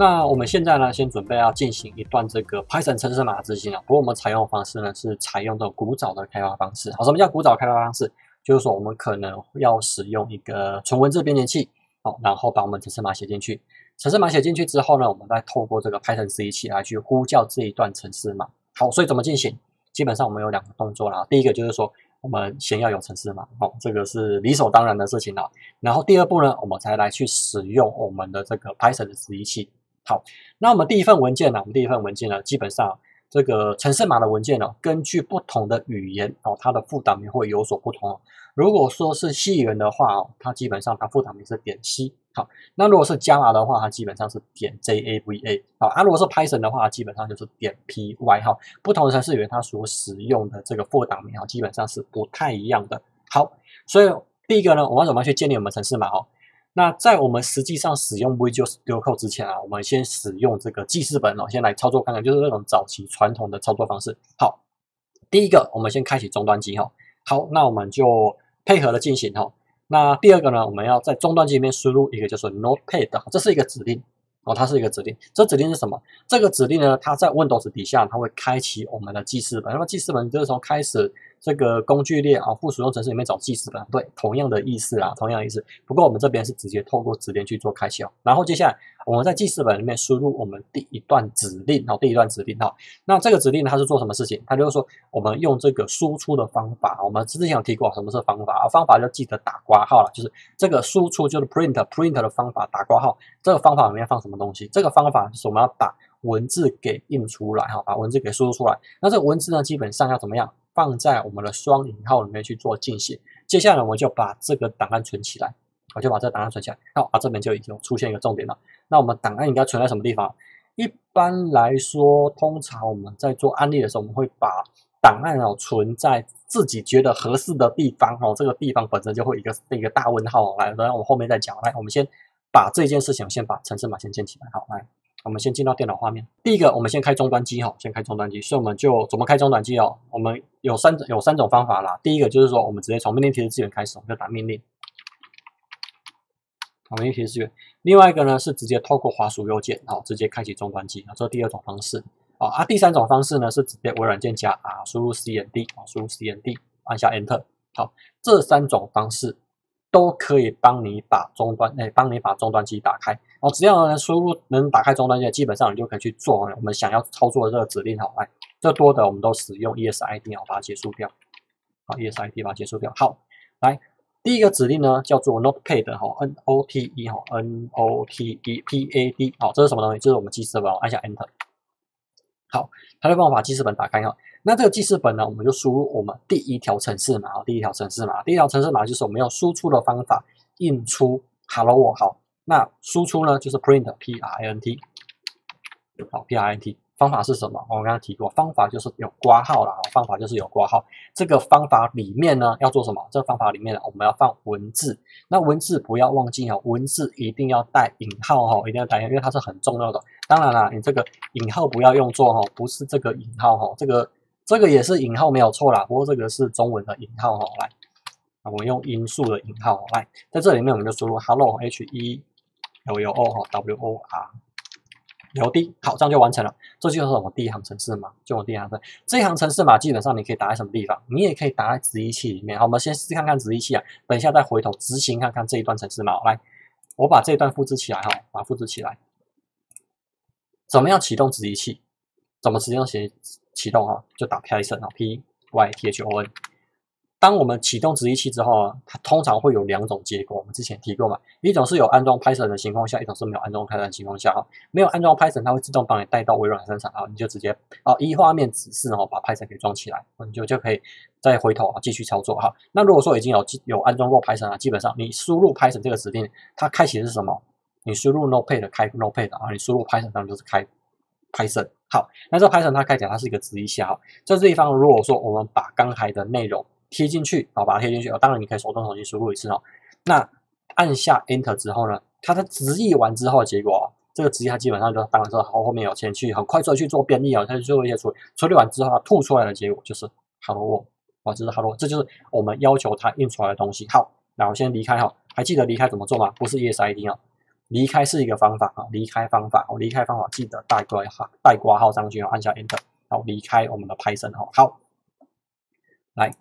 那我们现在呢，先准备要进行一段这个 Python 程式码执行啊。不过我们采用的方式呢，是采用的古早的开发方式。好，什么叫古早开发方式？就是说我们可能要使用一个纯文字编连器，好，然后把我们程式码写进去。程式码写进去之后呢，我们再透过这个 Python 解析器来去呼叫这一段程式码。好，所以怎么进行？基本上我们有两个动作啦。第一个就是说，我们先要有程式码，好，这个是理所当然的事情啦。然后第二步呢，我们才来去使用我们的这个 Python 解析器。好，那我们第一份文件呢？我们第一份文件呢，基本上这个城市码的文件呢，根据不同的语言哦，它的副档名会有所不同哦。如果说是西语言的话哦，它基本上它副档名是点 C。好，那如果是 Java 的话，它基本上是点 Java。好，啊如果是 Python 的话，基本上就是点 py。哈，不同的城市语言它所使用的这个副档名哦，基本上是不太一样的。好，所以第一个呢，我们怎么去建立我们城市码哦？那在我们实际上使用 Visual Studio Code 之前啊，我们先使用这个记事本哦，先来操作看看，就是那种早期传统的操作方式。好，第一个，我们先开启终端机哈。好，那我们就配合的进行哈。那第二个呢，我们要在终端机里面输入一个就是 Notepad，这是一个指令哦，它是一个指令。这指令是什么？这个指令呢，它在 Windows 底下，它会开启我们的记事本。那么记事本就是从开始。这个工具列啊，附属用程式里面找记事本，对，同样的意思啊，同样的意思。不过我们这边是直接透过指令去做开销。然后接下来我们在记事本里面输入我们第一段指令，好，第一段指令哈。那这个指令它是做什么事情？它就是说我们用这个输出的方法。我们之前有提过什么是方法啊？方法就记得打括号了，就是这个输出就是 print print 的方法，打括号。这个方法里面放什么东西？这个方法就是我们要把文字给印出来哈，把文字给说出来。那这个文字呢，基本上要怎么样？放在我们的双引号里面去做进行。接下来我就把这个档案存起来，我就把这个档案存起来。好，啊这边就已经出现一个重点了。那我们档案应该存在什么地方？一般来说，通常我们在做案例的时候，我们会把档案啊存在自己觉得合适的地方哦。这个地方本身就会一个一个大问号。来，等下我后面再讲。来，我们先把这件事情，先把城市码先建起来。好，来。我们先进到电脑画面。第一个，我们先开终端机哈，先开终端机。所以我们就怎么开终端机哦？我们有三种有三种方法啦。第一个就是说，我们直接从命令提示资源开始，我们要打命令，命令提示资源。另外一个呢，是直接透过滑鼠右键，好，直接开启终端机，啊，这第二种方式。啊，啊，第三种方式呢，是直接为软件夹啊输入 CMD，啊，输入 CMD，按下 Enter。好，这三种方式。都可以帮你把终端，哎，帮你把终端机打开，哦，只要能输入能打开终端机，基本上你就可以去做我们想要操作的这个指令。好，哎，这多的我们都使用 ESID 把它结束掉，好，ESID 把它结束掉。好，来第一个指令呢叫做 Notepad，哈 n O T E，好，N O T E P A D，好，这是什么东西？就是我们记事本，按下 Enter。好，他就帮我把记事本打开哦。那这个记事本呢，我们就输入我们第一条程式码，第一条程式码，第一条程式码就是我们要输出的方法，印出 “Hello”，好，那输出呢就是 “print”，P-R-I-N-T，好，P-R-I-N-T。方法是什么？我刚刚提过，方法就是有挂号啦，方法就是有挂号。这个方法里面呢，要做什么？这个方法里面，我们要放文字。那文字不要忘记哦，文字一定要带引号哈，一定要带因为它是很重要的。当然啦，你这个引号不要用错哈，不是这个引号哈，这个这个也是引号没有错啦。不过这个是中文的引号哈，来，我们用音素的引号来，在这里面，我们就输入 hello h e l l o 哈 w o r 留低，好，这样就完成了。这就是我第一行程式码，就我第一行程。这一行程式码基本上你可以打在什么地方，你也可以打在值一器里面。好，我们先试试看看值一器啊，等一下再回头执行看看这一段程式码。来，我把这一段复制起来哈，把它复制起来。怎么样启动值一器？怎么直接写启动哈？就打 Python 啊 P Y T H O N。当我们启动值一器之后啊，它通常会有两种结果。之前提过嘛，一种是有安装 Python 的情况下，一种是没有安装 Python 的情况下哈。没有安装 Python，它会自动帮你带到微软生产啊，你就直接啊一画面指示哦，把 Python 给装起来，你就就可以再回头啊继续操作哈。那如果说已经有有安装过 Python 啊，基本上你输入 Python 这个指令，它开启的是什么？你输入 no p a d 开 no paid 啊，你输入 Python 就是开 Python 好。那这 Python 它开启它是一个直一下哈，在这地方如果说我们把刚才的内容贴进去好，把它贴进去哦，当然你可以手动重新输入一次哈。那按下 Enter 之后呢，它的直译完之后，结果这个直译它基本上就当然说好，后面有前去很快速去做编译啊，他做一些处处理完之后，它吐出来的结果就是 Hello，哇，这是 Hello，这就是我们要求它印出来的东西。好，那我先离开哈，还记得离开怎么做吗？不是 Yes，do 啊。离开是一个方法啊，离开方法，我离开方法记得带括号，带挂号去军，按下 Enter，然后离开我们的 Python 哈。好，来。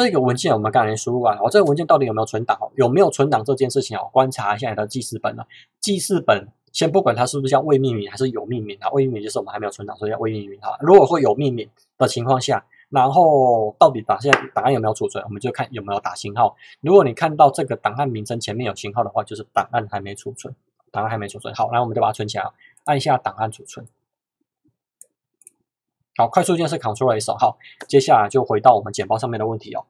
这个文件我们刚才输入了，我这个文件到底有没有存档？哦？有没有存档这件事情哦，观察一下你的记事本了。记事本先不管它是不是叫未命名还是有命名，哈，未命名就是我们还没有存档，所以叫未命名，哈。如果说有命名的情况下，然后到底档现在档案有没有储存？我们就看有没有打星号。如果你看到这个档案名称前面有星号的话，就是档案还没储存，档案还没储存。好，来我们就把它存起来，按下档案储存。好，快速键是 c t r l S 手哈。接下来就回到我们简报上面的问题哦。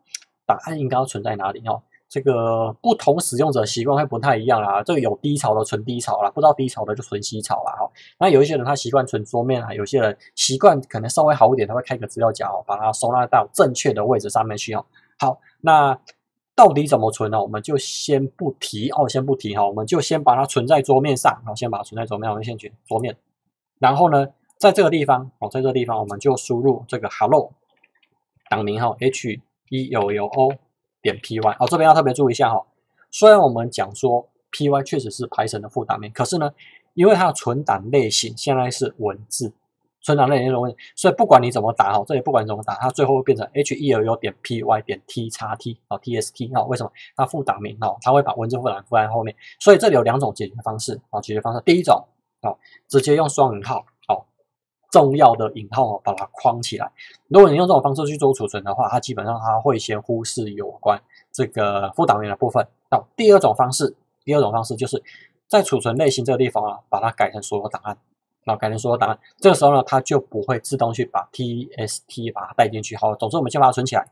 答案应该要存在哪里哦？这个不同使用者习惯会不太一样啦。这个有低潮的存低潮啦，不知道低潮的就存西潮啦哈。那有一些人他习惯存桌面，啊，有些人习惯可能稍微好一点，他会开个资料夹哦，把它收纳到正确的位置上面去哦。好，那到底怎么存呢？我们就先不提哦，先不提哈。我们就先把它存在桌面上，然后先把它存在桌面。我们先选桌面，然后呢？在这个地方哦，在这个地方我们就输入这个 hello，档名哈 h e l l o 点 p y 哦，这边要特别注意一下哈。虽然我们讲说 p y 确实是排成的副档名，可是呢，因为它的存档类型现在是文字，存档类型是文字，所以不管你怎么打哈，这里不管怎么打，它最后会变成 h e l l o 点 p y 点 t x t 哦 t s t 哦，为什么它副档名哦，它会把文字副档复在后面，所以这里有两种解决方式啊，解决方式第一种啊，直接用双引号。重要的引号把它框起来。如果你用这种方式去做储存的话，它基本上它会先忽视有关这个副档案的部分。那第二种方式，第二种方式就是在储存类型这个地方啊，把它改成所有档案。那改成所有档案，这个时候呢，它就不会自动去把 T S T 把它带进去。好，总之我们先把它存起来，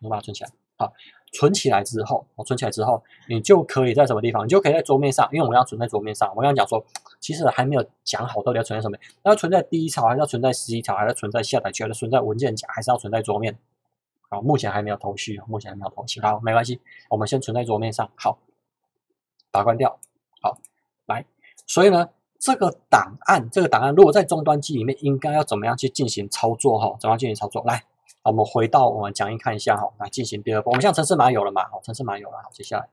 我们把它存起来。好。存起来之后，我存起来之后，你就可以在什么地方？你就可以在桌面上，因为我们要存在桌面上。我跟你讲说，其实还没有讲好到底要存在什么，要存在第一条，还是要存在十几条，还是存在下载，还是存在文件夹，还是要存在桌面？好，目前还没有头绪，目前还没有头绪，好，没关系，我们先存在桌面上。好，把它关掉。好，来，所以呢，这个档案，这个档案如果在终端机里面，应该要怎么样去进行操作？哈，怎么样进行操作？来。我们回到我们讲义看一下哈，来进行第二步。我们现在城市码有了嘛？好，城市码有了。接下来，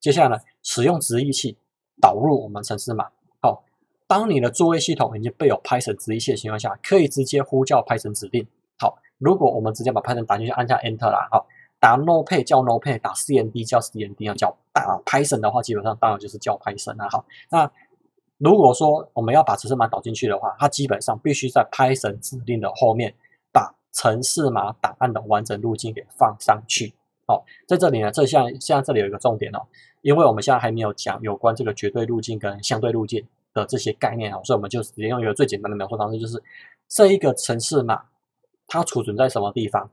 接下来呢，使用直译器导入我们城市码。好，当你的作业系统已经备有 Python 指令器的情况下，可以直接呼叫 Python 指令。好，如果我们直接把 Python 打进去，按下 Enter 啦。好，打 n o p a y 叫 n o p a y 打 cmd 叫 cmd 啊，叫打 Python 的话，基本上当然就是叫 Python 啊。好，那如果说我们要把城市码导进去的话，它基本上必须在 Python 指令的后面。城市码档案的完整路径给放上去，好，在这里呢，这像现在这里有一个重点哦，因为我们现在还没有讲有关这个绝对路径跟相对路径的这些概念哦，所以我们就直接用一个最简单的描述方式，就是这一个城市码它储存在什么地方，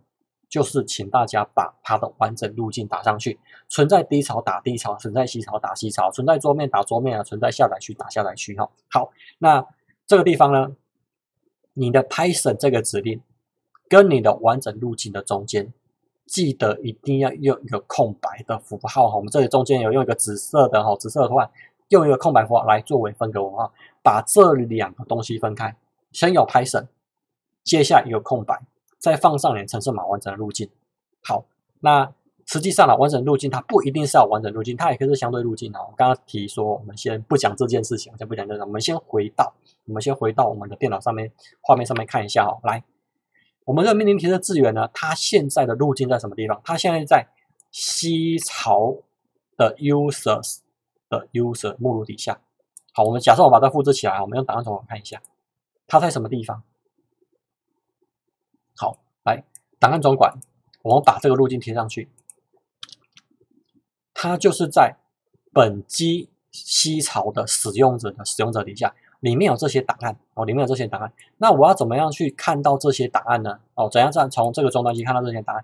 就是请大家把它的完整路径打上去，存在低槽打低槽，存在 C 槽打 C 槽，存在桌面打桌面啊，存在下载区打下载区哈。好，那这个地方呢，你的 Python 这个指令。跟你的完整路径的中间，记得一定要用一个空白的符号。我们这里中间有用一个紫色的哈，紫色的话用一个空白符号来作为分隔啊，把这两个东西分开。先有 Python，接下来有空白，再放上两程式码完整的路径。好，那实际上呢，完整路径它不一定是要完整路径，它也可以是相对路径啊。我刚刚提说，我们先不讲这件事情，先不讲这个，我们先回到我们先回到我们的电脑上面画面上面看一下哦，来。我们个命令提示资源呢？它现在的路径在什么地方？它现在在西朝的 users 的 u s e r 目录底下。好，我们假设我把它复制起来，我们用档案总管看一下，它在什么地方？好，来档案总管，我们把这个路径贴上去，它就是在本机西朝的使用者的使用者底下。里面有这些档案哦，里面有这些档案。那我要怎么样去看到这些档案呢？哦，怎样在从这个终端机看到这些档案？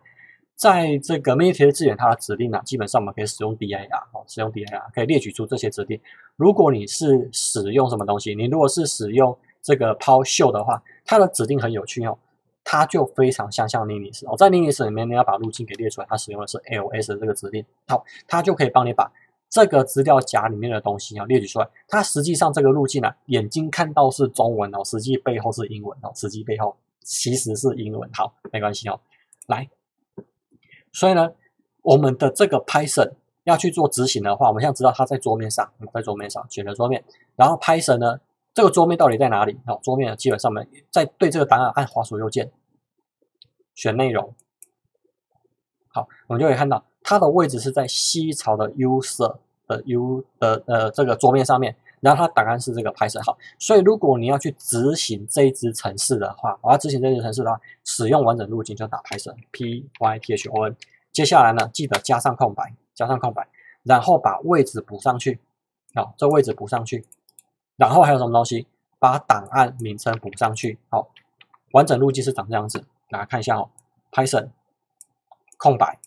在这个命令提示资源，它的指令啊，基本上我们可以使用 dir 哦，使用 dir 可以列举出这些指令。如果你是使用什么东西，你如果是使用这个抛 s 的话，它的指令很有趣哦，它就非常像像 n u x 哦，在 Linux 里面你要把路径给列出来，它使用的是 ls 的这个指令，好，它就可以帮你把。这个资料夹里面的东西要列举出来，它实际上这个路径呢，眼睛看到是中文哦，实际背后是英文哦，实际背后其实是英文。好，没关系哦。来，所以呢，我们的这个 Python 要去做执行的话，我们现在知道它在桌面上，我们在桌面上选择桌面，然后 Python 呢，这个桌面到底在哪里？好，桌面基本上我在对这个档案按滑鼠右键，选内容。好，我们就可以看到。它的位置是在西槽的 user 的 u 的呃这个桌面上面，然后它档案是这个 Python，好，所以如果你要去执行这一支程式的话，我要执行这一支程式的话，使用完整路径就打 Python，接下来呢，记得加上空白，加上空白，然后把位置补上去，好，这位置补上去，然后还有什么东西？把档案名称补上去，好，完整路径是长这样子，大家看一下哦，Python 空白。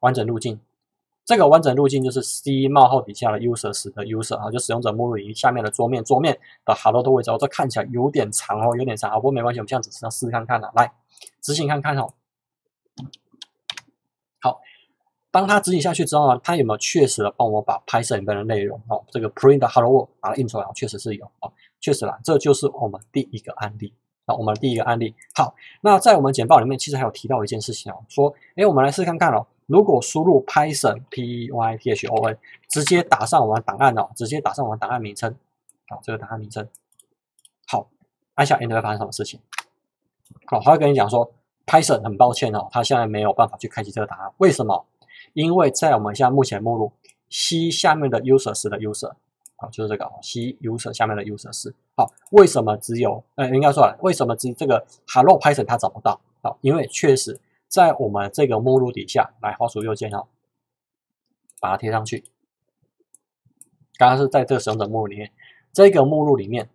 完整路径，这个完整路径就是 C 冒号底下的 u s e r 时的 user 啊，就使用者目录仪下面的桌面桌面的 hello 的位置哦。这看起来有点长哦，有点长啊。不过没关系，我们现在只是要试试看看的。来，执行看看哦。好，当它执行下去之后呢，它有没有确实的帮我把拍摄里面的内容哦，这个 print 的 hello world 把它印出来？确实是有啊，确实啦。这就是我们第一个案例好，我们第一个案例。好，那在我们简报里面其实还有提到一件事情啊，说哎，我们来试试看看哦。如果输入 Python p e y T h o n，直接打上我们档案哦，直接打上我们档案名称，好，这个档案名称，好，按下 Enter 发生什么事情？好，他会跟你讲说 Python 很抱歉哦，他现在没有办法去开启这个档案，为什么？因为在我们现在目前目录 C 下面的 Users 的 u s e r 好、啊，就是这个 C u s e r 下面的 Users，好，为什么只有？呃，应该说，为什么只这个 Hello Python 他找不到？好，因为确实。在我们这个目录底下，来，画鼠右键哈，把它贴上去。刚刚是在这使用的目录里面，这个目录里面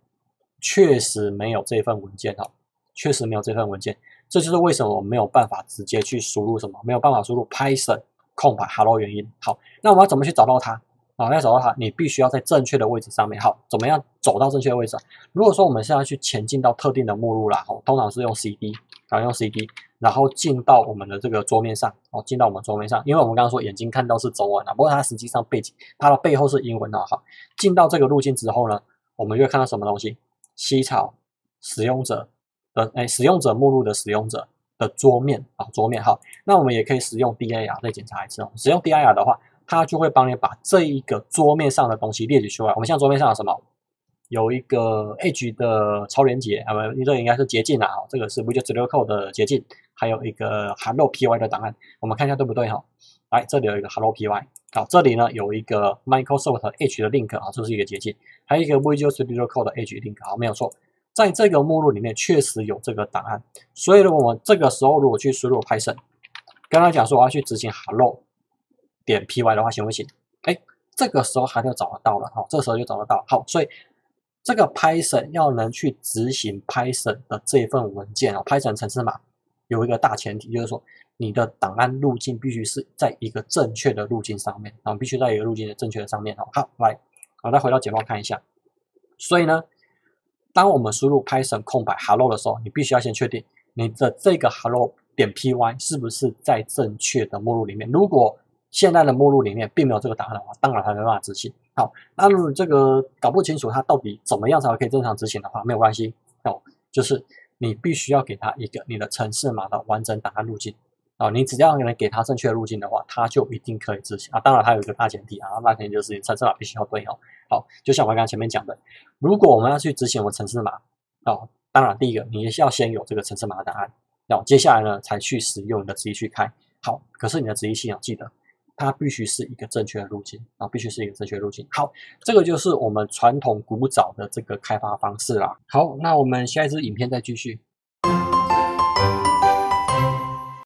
确实没有这份文件哈，确实没有这份文件。这就是为什么我们没有办法直接去输入什么，没有办法输入 Python 空白 Hello 原因。好，那我们要怎么去找到它？啊，要找到它，你必须要在正确的位置上面。好，怎么样走到正确的位置？如果说我们现在去前进到特定的目录啦，哦，通常是用 cd，然后用 cd。然后进到我们的这个桌面上，哦，进到我们桌面上，因为我们刚刚说眼睛看到是中文啊，不过它实际上背景它的背后是英文的哈。进到这个路径之后呢，我们就会看到什么东西？西草使用者的哎，使用者目录的使用者的桌面啊，桌面哈。那我们也可以使用 dir 再检查一次哦。使用 dir 的话，它就会帮你把这一个桌面上的东西列举出来。我们现在桌面上有什么？有一个 H 的超连接，啊不，你这个应该是捷径啊，这个是 Visual t Code 的捷径，还有一个 Hello PY 的档案，我们看一下对不对哈？来，这里有一个 Hello PY，好，这里呢有一个 Microsoft H 的 link，啊，这是一个捷径，还有一个 Visual Studio Code H link，好，没有错，在这个目录里面确实有这个档案，所以如果我们这个时候如果去输入 Python，刚刚讲说我要去执行 Hello 点 PY 的话行不行？哎，这个时候还就找得到了哈，这个时候就找得到，好，所以。这个 Python 要能去执行 Python 的这一份文件啊，Python 程式码有一个大前提，就是说你的档案路径必须是在一个正确的路径上面，然后必须在一个路径的正确的上面哦。好，来，好，再回到解放看一下。所以呢，当我们输入 Python 空白 Hello 的时候，你必须要先确定你的这个 Hello 点 Py 是不是在正确的目录里面。如果现在的目录里面并没有这个档案的话，当然它没办法执行。好，那如果这个搞不清楚它到底怎么样才可以正常执行的话，没有关系哦，就是你必须要给它一个你的程式码的完整档案路径哦，你只要能给它正确的路径的话，它就一定可以执行啊。当然它有一个大前提啊，那前提就是程式码必须要对哦。好，就像我刚刚前面讲的，如果我们要去执行我们程式码哦，当然第一个你也是要先有这个程式码的档案哦，接下来呢才去使用你的执令去开。好，可是你的执令系要记得。它必须是一个正确的路径啊，必须是一个正确路径。好，这个就是我们传统古早的这个开发方式啦。好，那我们下一支影片再继续。